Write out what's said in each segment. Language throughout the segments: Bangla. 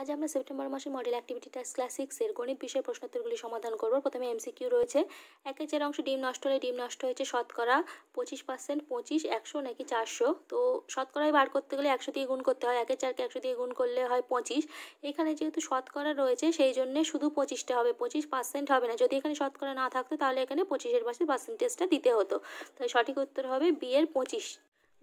আজ আমরা সেপ্টেম্বর মাসে মডেল অ্যাক্টিভিটি টাস্ক ক্লাস সিক্সের গণিত বিষয়ের প্রশ্নোত্তরগুলি সমাধান করব প্রথমে এমসিকিউ রয়েছে একের চার অংশ ডিম নষ্ট হলে ডিম নষ্ট হয়েছে শতকরা পঁচিশ পার্সেন্ট পঁচিশ একশো নাকি চারশো তো শতকরায় বার করতে গেলে একশো দিয়ে গুণ করতে হয় একের চারকে একশো দিয়ে গুণ করলে হয় পঁচিশ এখানে যেহেতু শতকরা রয়েছে সেই জন্য শুধু পঁচিশটা হবে পঁচিশ পার্সেন্ট হবে না যদি এখানে শতকরা না থাকতো তাহলে এখানে পঁচিশের পাশে পার্সেন্টেজটা দিতে হতো তাই সঠিক উত্তর হবে বিয়ের পঁচিশ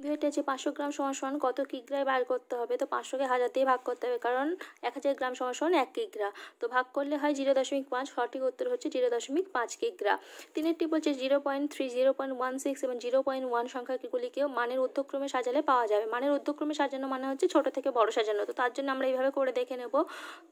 ভেটে যে পাঁচশো গ্রাম সমান কত কিগ্রায় বার করতে হবে তো পাঁচশোকে হাজার দিয়ে ভাগ করতে হবে কারণ এক হাজার গ্রাম সমান এক কিগ্রা তো ভাগ করলে হয় জিরো দশমিক পাঁচ সঠিক উত্তর হচ্ছে জিরো দশমিক পাঁচ কিগ্রা তিনেরটি বলছে zero point three zero point one six এবং জিরো পয়েন্ট ওয়ান সংখ্যাগুলিকেও মানের ঊর্ধ্বক্রমে সাজালে পাওয়া যাবে মানের ঊর্ধ্বক্রমে সাজানো মানে হচ্ছে ছোট থেকে বড় সাজানো তো তার জন্য আমরা এইভাবে করে দেখে নেব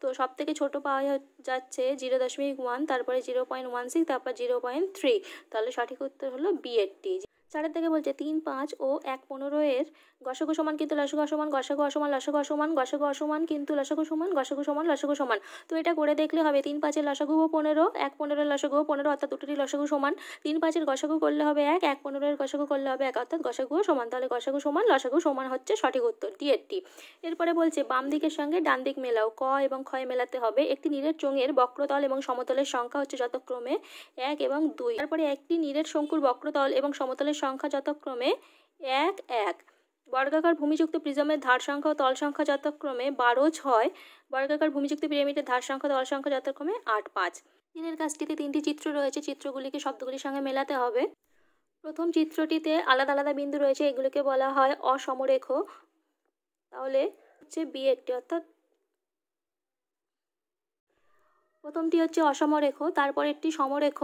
তো সব থেকে ছোটো পাওয়া যাচ্ছে জিরো দশমিক ওয়ান তারপরে জিরো পয়েন্ট ওয়ান সিক্স তারপর জিরো পয়েন্ট থ্রি তাহলে সঠিক উত্তর হলো বিএটি চারের থেকে বলছে তিন পাঁচ ও এক পনেরো এর গসগো সমান কিন্তু লসগো অসমান গসগো অসমান লসগো অসমান গসগো অসমান কিন্তু লসগো সমান গসগো সমান লসগো সমান তো এটা করে দেখলে হবে তিন পাঁচের লসগু ও পনেরো এক পনেরোর লসগু পনেরো অর্থাৎ দুটোটি লসগু সমান তিন পাঁচের গসগু করলে হবে এক এক পনেরোর গসগু করলে হবে এক অর্থাৎ গসগু সমান তাহলে গসগু সমান লসগু সমান হচ্ছে সঠিক উত্তর ডিএরটি এরপরে বলছে বাম দিকের সঙ্গে ডান দিক মেলাও ক এবং ক্ষয় মেলাতে হবে একটি নীরের চোঙের বক্রতল এবং সমতলের সংখ্যা হচ্ছে যথাক্রমে এক এবং দুই তারপরে একটি নীরের শঙ্কুর বক্রতল এবং সমতলের সংখ্যা যথাক্রমে এক এক বর্গাকার ভূমিযুক্ত প্রিজমের ধার সংখ্যা ও তল সংখ্যা যথাক্রমে বারো ছয় বর্গাকার ভূমিযুক্ত পিরামিডের ধার সংখ্যা তল সংখ্যা যথাক্রমে আট পাঁচ দিনের কাজটিতে তিনটি চিত্র রয়েছে চিত্রগুলিকে শব্দগুলির সঙ্গে মেলাতে হবে প্রথম চিত্রটিতে আলাদা আলাদা বিন্দু রয়েছে এগুলোকে বলা হয় অসমরেখ তাহলে হচ্ছে বি একটি অর্থাৎ প্রথমটি হচ্ছে অসমরেখ তারপর একটি সমরেখ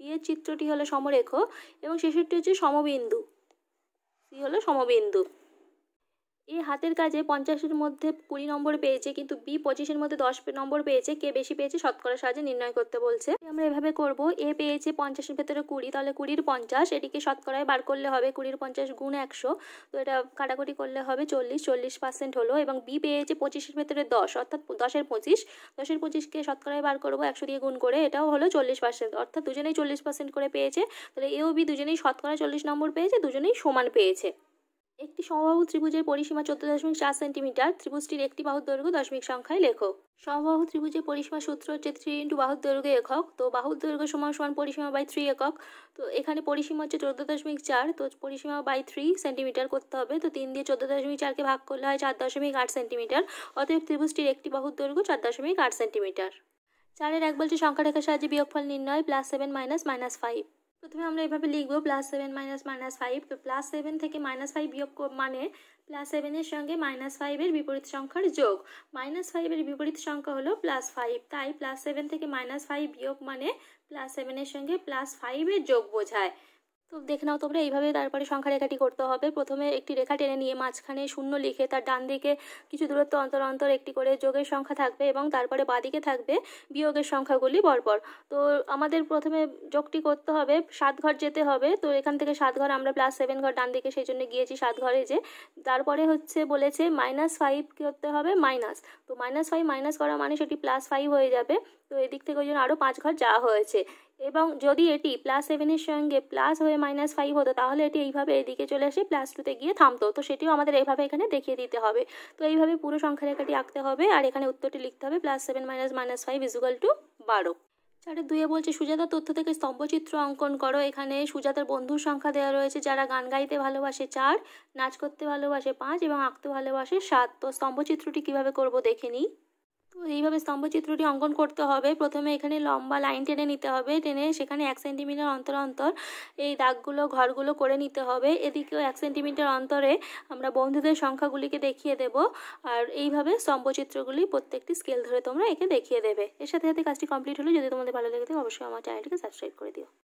বিয়ের চিত্রটি হলো সমরেখ এবং শেষেরটি হচ্ছে সমবিন্দু সি হলো সমবিন্দু এ হাতের কাজে পঞ্চাশের মধ্যে কুড়ি নম্বর পেয়েছে কিন্তু বি পঁচিশের মধ্যে দশ নম্বর পেয়েছে কে বেশি পেয়েছে শতকরা সাহায্যে নির্ণয় করতে বলছে আমরা এভাবে করব এ পেয়েছে পঞ্চাশের ভেতরে কুড়ি তাহলে কুড়ির পঞ্চাশ এটিকে শতকরায় বার করলে হবে কুড়ির পঞ্চাশ গুণ একশো তো এটা কাটাকুটি করলে হবে চল্লিশ চল্লিশ পার্সেন্ট হলো এবং বি পেয়েছে পঁচিশের ভেতরে দশ অর্থাৎ দশের পঁচিশ দশের পঁচিশকে শতকরায় বার করবো একশো দিয়ে গুণ করে এটাও হলো চল্লিশ পার্সেন্ট অর্থাৎ দুজনেই চল্লিশ পার্সেন্ট করে পেয়েছে তাহলে এও বি দুজনেই শতকরা চল্লিশ নম্বর পেয়েছে দুজনেই সমান পেয়েছে একটি সমবাহু ত্রিভুজের পরিসীমা চোদ্দ দশমিক চার সেন্টিমিটার ত্রিভুজটির একটি বাহুর দৈর্ঘ্য দশমিক সংখ্যায় লেখক সমবাহু ত্রিভুজের পরিসীমা সূত্র হচ্ছে থ্রি ইন্টু বাহুর দৈর্ঘ্য একক তো বাহুর দৈর্ঘ্য সমান সমান পরিসীমা বাই থ্রি একক তো এখানে পরিসীমা হচ্ছে চোদ্দ দশমিক চার তো পরিসীমা বাই থ্রি সেন্টিমিটার করতে হবে তো তিন দিয়ে চোদ্দো দশমিক চারকে ভাগ করলে হয় চার দশমিক আট সেন্টিমিটার অতএব ত্রিভুজটির একটি বাহুর দৈর্ঘ্য চার দশমিক আট সেন্টিমিটার চারের এক বলছে সংখ্যা রেখার সাহায্যে বিয়োগফল নির্ণয় plus seven minus minus five প্রথমে আমরা এভাবে লিখবো plus seven minus minus five তো প্লাস সেভেন থেকে মাইনাস ফাইভ বিয়োগ মানে প্লাস সেভেনের সঙ্গে মাইনাস ফাইভের বিপরীত সংখ্যার যোগ মাইনাস ফাইভের বিপরীত সংখ্যা হলো প্লাস ফাইভ তাই প্লাস সেভেন থেকে মাইনাস ফাইভ বিয়োগ মানে প্লাস সেভেনের সঙ্গে প্লাস ফাইভের যোগ বোঝায় তো দেখে নাও তোমরা এইভাবে তারপরে সংখ্যা রেখাটি করতে হবে প্রথমে একটি রেখা টেনে নিয়ে মাঝখানে শূন্য লিখে তার ডান দিকে কিছু দূরত্ব অন্তর অন্তর একটি করে যোগের সংখ্যা থাকবে এবং তারপরে বাদিকে থাকবে বিয়োগের সংখ্যাগুলি পরপর তো আমাদের প্রথমে যোগটি করতে হবে সাত ঘর যেতে হবে তো এখান থেকে সাত ঘর আমরা প্লাস সেভেন ঘর ডান দিকে সেই জন্য গিয়েছি সাত ঘরে যে তারপরে হচ্ছে বলেছে মাইনাস ফাইভ করতে হবে মাইনাস তো মাইনাস ফাইভ মাইনাস করা মানে সেটি প্লাস ফাইভ হয়ে যাবে তো এদিক থেকে ওই জন্য আরও পাঁচ ঘর যাওয়া হয়েছে এবং যদি এটি প্লাস সেভেনের সঙ্গে প্লাস হয়ে মাইনাস ফাইভ হতো তাহলে এটি এইভাবে এদিকে চলে আসে প্লাস টুতে গিয়ে থামতো তো সেটিও আমাদের এইভাবে এখানে দেখিয়ে দিতে হবে তো এইভাবে পুরো সংখ্যা রেখাটি আঁকতে হবে আর এখানে উত্তরটি লিখতে হবে plus seven minus minus five equal to বারো চারে দুয়ে বলছে সুজাতার তথ্য থেকে স্তম্ভচিত্র অঙ্কন করো এখানে সুজাতার বন্ধুর সংখ্যা দেওয়া রয়েছে যারা গান গাইতে ভালোবাসে চার নাচ করতে ভালোবাসে পাঁচ এবং আঁকতে ভালোবাসে সাত তো স্তম্ভচিত্রটি কিভাবে করব দেখে নিই তো এইভাবে স্তম্ভচিত্রটি অঙ্কন করতে হবে প্রথমে এখানে লম্বা লাইন টেনে নিতে হবে টেনে সেখানে এক সেন্টিমিটার অন্তর অন্তর এই দাগগুলো ঘরগুলো করে নিতে হবে এদিকেও এক সেন্টিমিটার অন্তরে আমরা বন্ধুদের সংখ্যাগুলিকে দেখিয়ে দেব আর এইভাবে স্তম্ভচিত্রগুলি প্রত্যেকটি স্কেল ধরে তোমরা একে দেখিয়ে দেবে এর সাথে সাথে কাজটি কমপ্লিট হলে যদি তোমাদের ভালো লেগে থাকে অবশ্যই আমার চ্যানেলটিকে সাবস্ক্রাইব করে দিও